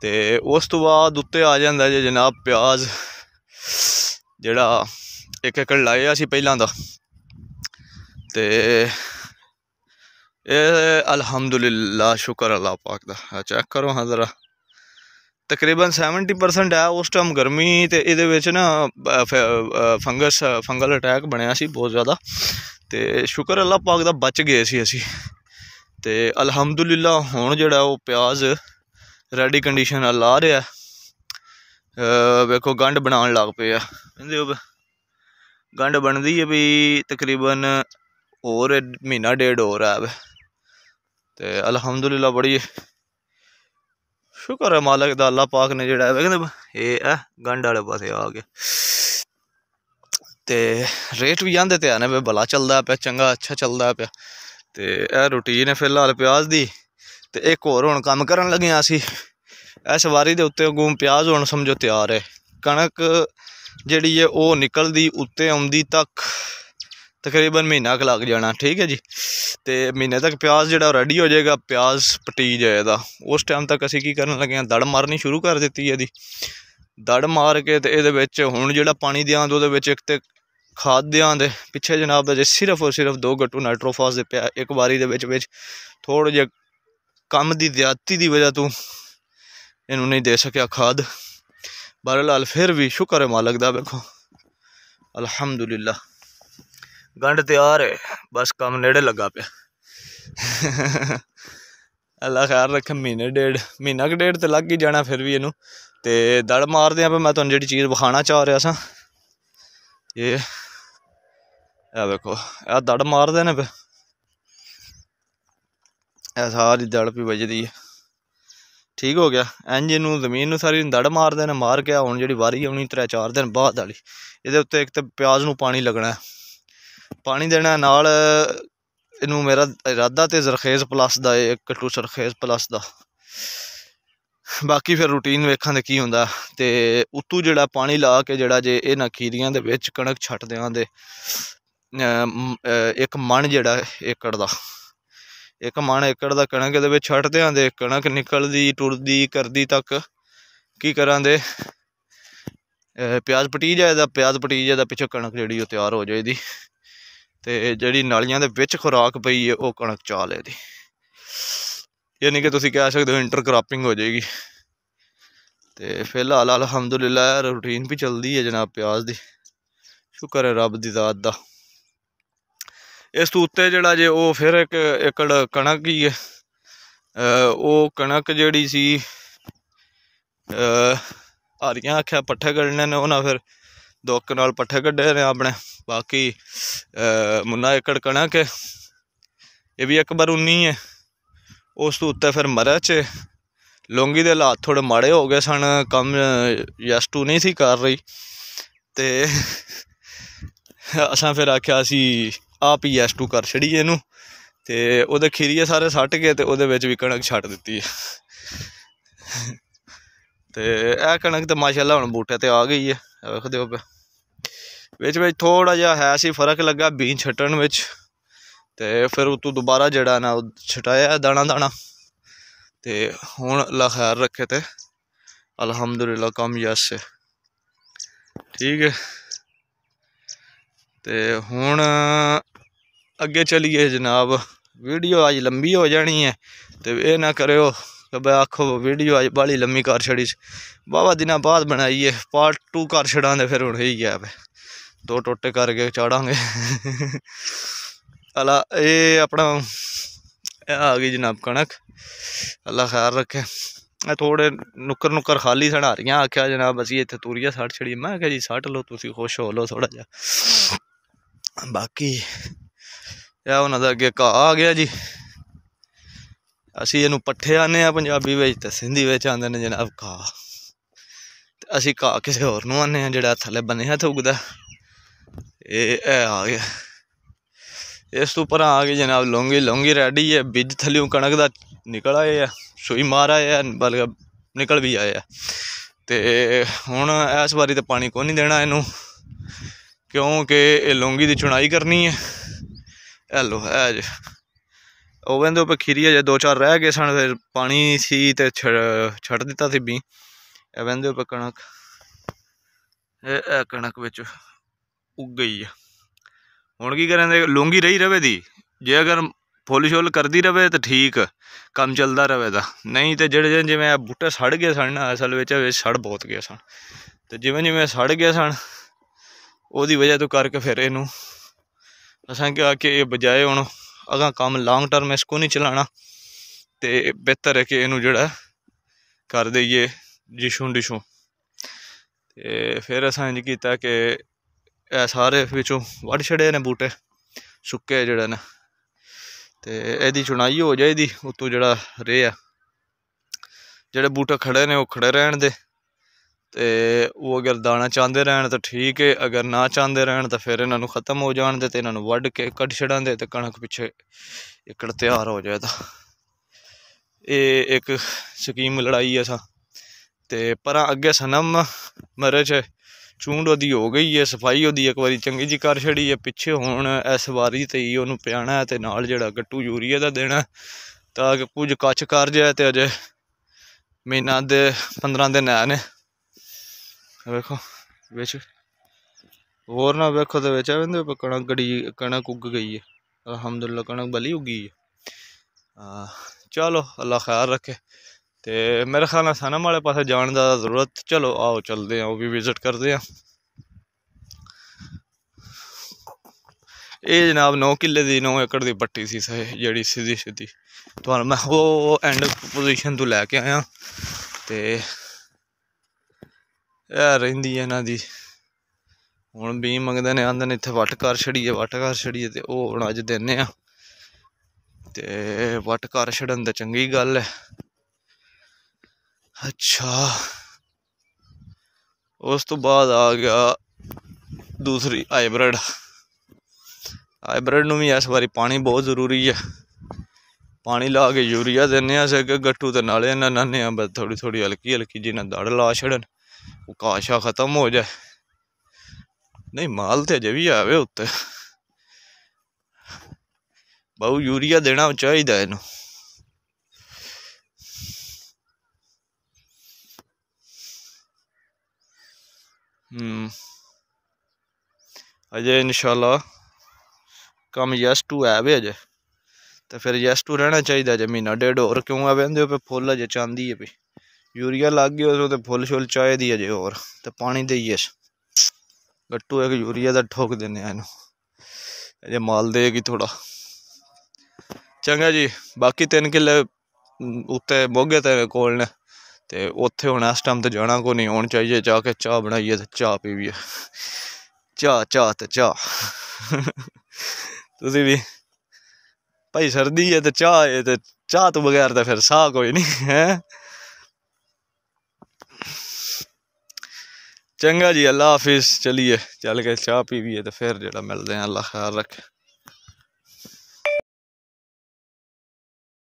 ਤੇ ਉਸ ਤੋਂ ਬਾਅਦ ਉੱਤੇ ਆ ਜਾਂਦਾ ਜੇ ਜਨਾਬ ਪਿਆਜ਼ ਜਿਹੜਾ ਇੱਕ ਏਕੜ ਲਾਇਆ ਸੀ ਪਹਿਲਾਂ ਦਾ ਤੇ ਇਹ ਅਲਹਮਦੁਲਿਲਾ ਸ਼ੁਕਰ ਅੱਲਾ ਪਾਕ ਦਾ ਆ ਚੈੱਕ ਕਰੋ ਹਾਂ ਜ਼ਰਾ ਤਕਰੀਬਨ 70% ਹੈ ਉਸ ਟਾਈਮ ਗਰਮੀ ਤੇ ਇਹਦੇ ਵਿੱਚ ਨਾ ਫੰਗਸ ਫੰਗਲ ਅਟੈਕ ਬਣਿਆ ਸੀ ਬਹੁਤ ਜ਼ਿਆਦਾ ਤੇ ਸ਼ੁਕਰ ਅੱਲਾ ਪਾਕ ਦਾ ਬਚ ਗਏ ਸੀ ਅਸੀਂ ਤੇ ਅਲਹਮਦੁਲਿਲਾ ਹੁਣ ਜਿਹੜਾ ਉਹ ਪਿਆਜ਼ ਰੈਡੀ ਕੰਡੀਸ਼ਨ ਆ ਲਾ ਰਿਹਾ ਵੇਖੋ ਗੰਡ ਬਣਾਉਣ ਲੱਗ ਪਏ ਆ ਕਹਿੰਦੇ ਉਹ ਗੰਡ ਬਣਦੀ ਹੈ ਵੀ ਤਕਰੀਬਨ ਹੋਰ ਮਹੀਨਾ ਡੇਢ ਹੋਰ ਆ ਤੇ ਅਲਹਮਦੁਲਿਲਾ ਬੜੀ ਸ਼ੁਕਰ ਹੈ ਮਾਲਕ ਦਾ ਅੱਲਾ ਪਾਕ ਨੇ ਜਿਹੜਾ ਹੈ ਕਹਿੰਦੇ ਇਹ ਆ ਗੰਡ ਵਾਲੇ ਪਾਸੇ ਆ ਗਏ ਤੇ ਰੇਟ ਵੀ ਜਾਂਦੇ ਤੇ ਆਨੇ ਵੇ ਬਲਾ ਚੱਲਦਾ ਪਿਆ ਚੰਗਾ ਅੱਛਾ ਚੱਲਦਾ ਪਿਆ ਤੇ ਇਹ ਰੁਟੀਨ ਹੈ ਫਿਲਹਾਲ ਪਿਆਜ਼ ਦੀ ਤੇ ਇੱਕ ਹੋਰ ਹੁਣ ਕੰਮ ਕਰਨ ਲੱਗੇ ਆ ਅਸੀਂ ਇਸ ਵਾਰੀ ਦੇ ਉੱਤੇ ਗੂੰ ਪਿਆਜ਼ ਹੁਣ ਸਮਝੋ ਤਿਆਰ ਹੈ ਕਣਕ ਜਿਹੜੀ ਹੈ ਉਹ ਨਿਕਲਦੀ ਉੱਤੇ ਆਉਂਦੀ ਤੱਕ ਤਕਰੀਬਨ ਮਹੀਨਾ ਕੁ ਲੱਗ ਜਾਣਾ ਠੀਕ ਹੈ ਜੀ ਤੇ ਮਹੀਨੇ ਤੱਕ ਪਿਆਜ਼ ਜਿਹੜਾ ਰੈਡੀ ਹੋ ਜਾਏਗਾ ਪਿਆਜ਼ ਪਟੀ ਜਾਏਗਾ ਉਸ ਟਾਈਮ ਤੱਕ ਅਸੀਂ ਕੀ ਕਰਨ ਲੱਗੇ ਆ ਦੜ ਮਾਰਨੀ ਸ਼ੁਰੂ ਕਰ ਦਿੱਤੀ ਹੈ ਇਹਦੀ ਦੜ ਮਾਰ ਕੇ ਤੇ ਇਹਦੇ ਵਿੱਚ ਹੁਣ ਜਿਹੜਾ ਪਾਣੀ ਦਿਆਂ ਉਹਦੇ ਵਿੱਚ ਇੱਕ ਤੇ ਖਾਦ ਦਿਆਂ ਦੇ ਪਿੱਛੇ ਜਨਾਬ ਦਾ ਜੇ ਸਿਰਫ ਔਰ ਸਿਰਫ ਦੋ ਗੱਟੂ ਨਾਈਟ੍ਰੋਫਾਸ ਦੇ ਪਿਆ ਇੱਕ ਵਾਰੀ ਦੇ ਵਿੱਚ ਵਿੱਚ ਥੋੜਾ ਜਿਹਾ ਕੰਮ ਦੀ ਜ਼ਿਆਦਤੀ ਦੀ ਵਜ੍ਹਾ ਤੋਂ इनू नहीं दे सकया खाद लाल फिर भी शुक्र है मालक का वेखो अलहमदुल्ला गंढ तैयार है बस कम नेड़े लगा पे अल्लाह ख्याल रखे महीने डेढ़ महीना के डेढ़ तो लग ही जाना फिर भी इनू तो दड़ मारद पर मैं तुम तो जी चीज़ विखाना चाह रहा सा ये वेखो ए दड़ मार देने पे ए सारी दड़ भी बजती है ਠੀਕ ਹੋ ਗਿਆ ਇੰਜ ਇਹਨੂੰ ਜ਼ਮੀਨ ਨੂੰ ਸਾਰੀ ਦੜ ਮਾਰਦੇ ਨੇ ਮਾਰ ਕੇ ਹੁਣ ਜਿਹੜੀ ਵਾਰੀ ਆਉਣੀ ਤਰੇ ਚਾਰ ਦਿਨ ਬਾਅਦ ਵਾਲੀ ਇਹਦੇ ਉੱਤੇ ਇੱਕ ਤੇ ਪਿਆਜ਼ ਨੂੰ ਪਾਣੀ ਲੱਗਣਾ ਪਾਣੀ ਦੇਣਾ ਨਾਲ ਇਹਨੂੰ ਮੇਰਾ ਇਰਾਦਾ ਤੇ ਜ਼ਰਖੇਜ਼ ਪਲੱਸ ਦਾ ਇੱਕ ਕਟੂ ਜ਼ਰਖੇਜ਼ ਪਲੱਸ ਦਾ ਬਾਕੀ ਫਿਰ ਰੂਟੀਨ ਵੇਖਾਂ ਦੇ ਕੀ ਹੁੰਦਾ ਤੇ ਉਤੂ ਜਿਹੜਾ ਪਾਣੀ ਲਾ ਕੇ ਜਿਹੜਾ ਜੇ ਇਹਨਾਂ ਖੀਰੀਆਂ ਦੇ ਵਿੱਚ ਕਣਕ ਛੱਟ ਦਿਆਂ ਦੇ ਇੱਕ ਮਣ ਜਿਹੜਾ ਏਕੜ ਦਾ ਇੱਕ ਮਣ ਏਕੜ ਦਾ ਕਣਕ ਦੇ ਵਿੱਚ ਛੱਟ ਦੇ ਕਣਕ ਨਿਕਲਦੀ ਟੁਰਦੀ ਕਰਦੀ ਤੱਕ ਕੀ ਕਰਾਂਦੇ ਪਿਆਜ਼ ਪਟੀ ਜਾਏ ਦਾ ਪਿਆਜ਼ ਪਟੀ ਜਾਏ ਦਾ ਪਿੱਛੇ ਕਣਕ ਜਿਹੜੀ ਉਹ ਤਿਆਰ ਹੋ ਜਾਏਦੀ ਤੇ ਜਿਹੜੀ ਨਾਲੀਆਂ ਦੇ ਵਿੱਚ ਖੁਰਾਕ ਪਈ ਹੈ ਉਹ ਕਣਕ ਚਾ ਲੈਦੀ ਯਾਨੀ ਕਿ ਤੁਸੀਂ ਕਹਿ ਸਕਦੇ ਹੋ ਇੰਟਰ ਕ੍ਰਾਪਿੰਗ ਹੋ ਜਾਏਗੀ ਤੇ ਫਿਲਹਾਲ ਅਲਹਮਦੁਲਿਲਾ ਰੂਟੀਨ ਵੀ ਚੱਲਦੀ ਹੈ ਜਨਾਬ ਪਿਆਜ਼ ਦੀ ਸ਼ੁਕਰ ਹੈ ਰੱਬ ਦੀ ਜ਼ਾਤ ਦਾ ਇਸ ਤੋਂ ਉੱਤੇ ਜਿਹੜਾ ਜੇ ਉਹ ਫਿਰ ਇੱਕ ਏਕੜ ਕਣਕ ਹੀ ਹੈ ਉਹ ਕਣਕ ਜਿਹੜੀ ਸੀ ਆਰੀਆਂ ਆਖਿਆ ਪੱਠੇ ਕੱਢਣੇ ਨੇ ਉਹਨਾਂ ਫਿਰ ਦੁੱਖ ਨਾਲ ਪੱਠੇ ਕੱਢੇ ਨੇ ਆਪਣੇ ਬਾਕੀ ਮੁੰਨਾ ਏਕੜ ਕਣਕ ਹੈ ਇਹ ਵੀ ਇੱਕ ਬਰ 19 ਹੈ ਉਸ ਤੋਂ ਉੱਤੇ ਫਿਰ ਮਰਚ ਲੋਂਗੀ ਦੇ ਹਾਲਾਤ ਥੋੜੇ ਮਾੜੇ ਹੋ ਗਏ ਸਨ ਕੰਮ ਯਸਟੂ ਨਹੀਂ ਸੀ ਕਰ ਰਹੀ ਤੇ ਅਸਾਂ ਫਿਰ ਆਖਿਆ ਸੀ ਆ ਪੀਐਸ2 ਕਰ ਛੜੀ ਇਹਨੂੰ ਤੇ ਉਹਦੇ ਖੀਰੀਏ ਸਾਰੇ ਛੱਟ ਗਏ ਤੇ ਉਹਦੇ ਵਿੱਚ ਵੀ ਕਣਕ ਛੱਡ ਦਿੱਤੀ ਤੇ ਇਹ ਕਣਕ ਤੇ ਮਾਸ਼ਾਅੱਲਾ ਹੁਣ ਬੂਟੇ ਤੇ ਆ ਗਈ ਹੈ ਵੇਖਦੇ ਹੋ ਵਿੱਚ ਵਿੱਚ ਥੋੜਾ ਜਿਹਾ ਹੈ ਸੀ ਫਰਕ ਲੱਗਾ ਬੀਨ ਛੱਟਣ ਵਿੱਚ ਤੇ ਫਿਰ ਉਤੋਂ ਦੁਬਾਰਾ ਜਿਹੜਾ ਨਾ ਛਟਾਇਆ ਦਾਣਾ ਦਾਣਾ ਤੇ ਹੁਣ ਅੱਲਾ ਖੈਰ ਰੱਖੇ ਤੇ ਅਲਹਮਦੁਲਿਲਾ ਕਾਮਯਾਬ ਸੇ ਠੀਕ ਹੈ ਤੇ ਹੁਣ ਅੱਗੇ ਚਲੀਏ ਜਨਾਬ ਵੀਡੀਓ ਅੱਜ ਲੰਬੀ ਹੋ ਜਾਣੀ ਹੈ ਤੇ ਇਹ ਨਾ ਕਰਿਓ ਕਿ ਬਈ ਆਖੋ ਵੀਡੀਓ ਅੱਜ ਬਾਲੀ ਲੰਮੀ ਕਰ ਛੜੀ ਬਾਵਾ ਦਿਨਾਂ ਬਾਅਦ ਬਣਾਈਏ ਪਾਰਟ 2 ਕਰ ਛੜਾਂਦੇ ਫਿਰ ਹੁਣ ਹੀ ਗਿਆ ਵੇ ਦੋ ਟੋਟੇ ਕਰਕੇ ਚਾੜਾਂਗੇ ਅਲਾ ਇਹ ਆਪਣਾ ਆ ਗਈ ਜਨਾਬ ਕਣਕ ਅੱਲਾ ਖੈਰ ਰੱਖੇ ਇਹ ਥੋੜੇ ਨੁਕਰ ਨੁਕਰ ਖਾਲੀ ਸੜਾ ਰਹੀਆਂ ਆਖਿਆ ਜਨਾਬ ਅਸੀਂ ਇੱਥੇ ਤੂਰੀਆ ਸੜ ਛੜੀ ਮੈਂ ਕਿਹਾ ਜੀ ਸੜ ਲਓ ਤੁਸੀਂ ਖੁਸ਼ ਹੋ ਲਓ ਥੋੜਾ ਜਿਹਾ ਬਾਕੀ ਇਹ ਉਹਨਾਂ ਦਾ ਅੱਗੇ ਘਾਹ ਆ ਗਿਆ ਜੀ ਅਸੀਂ ਇਹਨੂੰ ਪੱਠੇ ਆਨੇ ਆ ਪੰਜਾਬੀ ਵਿੱਚ ਤੇ ਸਿੰਧੀ ਵਿੱਚ ਆਂਦੇ ਨੇ ਜਨਾਬ ਕਾ ਤੇ ਅਸੀਂ ਕਾ ਕਿਸੇ ਹੋਰ ਨੂੰ ਆਨੇ ਆ ਜਿਹੜਾ ਥੱਲੇ ਬੰਨੇ ਹੱਥ ਉਗਦਾ ਇਹ ਇਹ ਆ ਗਿਆ ਇਸ ਤੋਂ ਪਰ ਆ ਗਏ ਜਨਾਬ ਲੋਂਗੀ ਲੋਂਗੀ ਰੈਡੀ ਹੈ ਬਿੱਜ ਥਲਿਓਂ ਕਣਕ ਦਾ ਨਿਕਲ ਆਇਆ ਸੂਈ ਮਾਰ ਆਇਆ ਬਲਕਿ ਨਿਕਲ ਵੀ ਆਇਆ ਤੇ ਹੁਣ ਇਸ ਵਾਰੀ ਤੇ ਪਾਣੀ ਕੋਈ ਨਹੀਂ ਦੇਣਾ ਇਹਨੂੰ ਕਿਉਂਕਿ ਇਹ ਲੋਂਗੀ ਦੀ ਚੁਣਾਈ ਕਰਨੀ ਹੈ ਇਹ ਲੋ ਹੈ ਜੇ ਉਹ ਵੰਦੋ ਪੇ ਖੀਰੀ ਜੇ ਦੋ ਚਾਰ ਰਹਿ ਗਏ ਸਨ ਫਿਰ ਪਾਣੀ ਸੀ ਤੇ ਛੱਡ ਦਿੱਤਾ ਸੀ ਵੀ ਇਹ ਵੰਦੋ ਪਕਣਕ ਕਣਕ ਇਹ ਕਣਕ ਵਿੱਚ ਉੱਗ ਗਈ ਆ ਹੁਣ ਕੀ ਕਰਾਂਦੇ ਲੋਂਗੀ ਰਹੀ ਰਵੇ ਦੀ ਜੇ ਅਗਰ ਫੁੱਲ ਸ਼ੁੱਲ ਕਰਦੀ ਰਵੇ ਤਾਂ ਠੀਕ ਕੰਮ ਚੱਲਦਾ ਰਵੇ ਦਾ ਨਹੀਂ ਤੇ ਜਿਹੜੇ ਜਿਵੇਂ ਬੂਟੇ ਸੜ ਗਏ ਸਨ ਅਸਲ ਵਿੱਚ ਸੜ ਬਹੁਤ ਗਏ ਸਨ ਤੇ ਜਿਵੇਂ ਜਿਵੇਂ ਸੜ ਗਏ ਸਨ ਉਹਦੀ ਵਜ੍ਹਾ ਤੋਂ ਕਰਕੇ ਫਿਰ ਇਹਨੂੰ ਅਸਾਂ ਕਿਹਾ ਕਿ ਇਹ ਬਜਾਏ ਹੁਣ ਅਗਾ ਕੰਮ ਲੌਂਗ ਟਰਮ ਇਸ ਕੋ ਨਹੀਂ ਚਲਾਣਾ ਤੇ ਬਿਹਤਰ ਹੈ ਕਿ ਇਹਨੂੰ ਜਿਹੜਾ ਕਰ ਦਈਏ ਜਿਸ਼ੂ ਡਿਸ਼ੂ ਤੇ ਫਿਰ ਅਸਾਂ ਇੰਜ ਕੀਤਾ ਕਿ ਇਹ ਸਾਰੇ ਵਿੱਚੋਂ ਵੱਢ ਛੜੇ ਨੇ ਬੂਟੇ ਸੁੱਕੇ ਜਿਹੜਾ ਨੇ ਤੇ ਇਹਦੀ ਚੁਣਾਈ ਹੋ ਇਹਦੀ ਉਤੋਂ ਜਿਹੜਾ ਰੇ ਆ ਜਿਹੜੇ ਬੂਟੇ ਖੜੇ ਨੇ ਉਹ ਖੜੇ ਰਹਿਣ ਦੇ ਤੇ ਉਹ ਅਗਰ ਦਾਣਾ ਚਾਹੁੰਦੇ ਰਹਿਣ ਤਾਂ ਠੀਕ ਹੈ ਅਗਰ ਨਾ ਚਾਹੁੰਦੇ ਰਹਿਣ ਤਾਂ ਫਿਰ ਇਹਨਾਂ ਨੂੰ ਖਤਮ ਹੋ ਜਾਣ ਦੇ ਤੇ ਇਹਨਾਂ ਨੂੰ ਵੱਢ ਕੇ ਕੱਢ ਛੜਾਂ ਦੇ ਤੇ ਕਣਕ ਪਿੱਛੇ ਇਕੜ ਤਿਆਰ ਹੋ ਜਾਏ ਤਾਂ ਇਹ ਇੱਕ ਸਕੀਮ ਲੜਾਈ ਆ ਸਾ ਤੇ ਪਰ ਅੱਗੇ ਸਨਮ ਮਰਚ ਚੂੰਡ ਉਹਦੀ ਹੋ ਗਈ ਹੈ ਸਫਾਈ ਉਹਦੀ ਇੱਕ ਵਾਰੀ ਚੰਗੀ ਜੀ ਕਰ ਛੜੀ ਹੈ ਪਿੱਛੇ ਹੁਣ ਇਸ ਵਾਰੀ ਤੇ ਹੀ ਉਹਨੂੰ ਪਿਆਣਾ ਤੇ ਨਾਲ ਜਿਹੜਾ ਗੱਟੂ ਯੂਰੀਆ ਦਾ ਦੇਣਾ ਤਾਂ ਕਿ ਕੁਝ ਕੱਚ ਕਰ ਜਾਏ ਤੇ ਅਜੇ ਮਹੀਨਾ ਦੇ 15 ਦਿਨ ਆਏ ਨੇ ਵੇਖੋ ਵਿੱਚ ਹੋਰ ਨਾ ਵੇਖੋ ਤੇ ਵਿੱਚ ਆਵੇਂ ਤੇ ਕਣਕ ਗੜੀ ਕਣਕ ਉੱਗ ਗਈ ਹੈ ਅਲਹਮਦੁਲਿਲਾ ਕਣਕ ਬਲੀ ਉੱਗੀ ਹੈ ਆ ਚਲੋ ਅੱਲਾ ਖਿਆਲ ਰੱਖੇ ਤੇ ਮੇਰੇ ਖਿਆਲ ਨਾਲ ਸਨਮ ਵਾਲੇ ਪਾਸੇ ਜਾਣ ਦਾ ਜ਼ਰੂਰਤ ਚਲੋ ਆਓ ਚਲਦੇ ਆ ਉਹ ਵੀ ਵਿਜ਼ਿਟ ਕਰਦੇ ਆ ਇਹ ਜਨਾਬ 9 ਕਿੱਲੇ ਦੀ 9 ਏਕੜ ਦੀ ਪੱਟੀ ਸੀ ਸਹੀ ਜਿਹੜੀ ਸਿੱਧੀ ਸਿੱਧੀ ਤੁਹਾਨੂੰ ਮੈਂ ਉਹ ਐਂਡ ਪੋਜੀਸ਼ਨ ਤੋਂ ਲੈ ਕੇ ਆਇਆ ਤੇ ਇਹ ਰਹਿੰਦੀ ਹੈ ਇਹਨਾਂ ਦੀ ਹੁਣ ਵੀ ਮੰਗਦੇ ਨੇ ਆਂਦੇ ਨੇ ਇੱਥੇ ਵਟ ਕਰ ਛੜੀਏ ਵਟ ਕਰ ਛੜੀਏ ਤੇ ਉਹ ਹੁਣ ਅੱਜ ਦਿੰਨੇ ਆ ਤੇ ਵਟ ਕਰ ਛੜਨ ਦਾ ਚੰਗੀ ਗੱਲ ਹੈ ਅੱਛਾ ਉਸ ਤੋਂ ਬਾਅਦ ਆ ਗਿਆ ਦੂਸਰੀ ਹਾਈਬ੍ਰਿਡ ਹਾਈਬ੍ਰਿਡ ਨੂੰ ਵੀ ਇਸ ਵਾਰੀ ਪਾਣੀ ਬਹੁਤ ਜ਼ਰੂਰੀ ਹੈ ਪਾਣੀ ਲਾ ਕੇ ਯੂਰੀਆ ਦਿੰਨੇ ਆ ਕੇ ਗੱਟੂ ਤੇ ਨਾਲੇ ਇਹਨਾਂ ਨਾਨੇ ਆ ਬਸ ਥੋੜੀ ਥੋੜੀ ਹਲਕੀ ਹਲਕੀ ਜਿਹਨਾਂ ਦੜ ਲਾ ਛੜਨ घा खत्म हो जाए नहीं माल तो अजे भी आवे उ बहु यूरिया देना चाहिए इन हम्म। अजय इनशाला कम यस टू है वे अजय तो फिर यस टू रहना चाहिए जमीना डेढ़ और क्यों आवे फुल अजय चाहती है भी ਯੂਰੀਆ ਲੱਗ ਗਿਆ गया उसमें ਫੁੱਲ फुल शुल चाहे दी अजे और तो ਇਸ ਗੱਟੂ ਇੱਕ ਯੂਰੀਆ ਦਾ ਠੋਕ ਦਿੰਨੇ ਆ ਇਹਨੂੰ अजे ਮਾਲ ਦੇਗੀ ਥੋੜਾ ਚੰਗਾ ਜੀ ਬਾਕੀ 3 ਕਿੱਲੇ ਉੱਤੇ ਮੋਗੇ ਤੇ ਕੋਲ ਨੇ ਤੇ ਉੱਥੇ ਹੁਣ ਇਸ ਟਾਈਮ ਤੇ ਜਾਣਾ ਕੋ ਨਹੀਂ ਹੁਣ ਚਾਹੀਏ ਜਾ ਕੇ ਚਾਹ ਬਣਾਈਏ ਤੇ ਚਾਹ ਪੀਵੀਏ ਚਾਹ ਚਾਹ ਤੇ ਚਾਹ ਤੁਸੀਂ ਵੀ ਭਾਈ ਸਰਦੀ ਹੈ ਤੇ ਚਾਹ ਹੈ ਤੇ ਚਾਹ ਤੋਂ ਬਗੈਰ ਤਾਂ ਫਿਰ ਸਾਹ ਕੋਈ ਨਹੀਂ ਹੈ ਚੰਗਾ ਜੀ ਅੱਲਾ ਹਾਫਿਜ਼ ਚਲੀਏ ਚੱਲ ਕੇ ਚਾਹ ਪੀਵੀਏ ਤੇ ਫਿਰ ਜਿਹੜਾ ਮਿਲਦੇ ਆ ਅੱਲਾ ਖੈਰ ਰੱਖੇ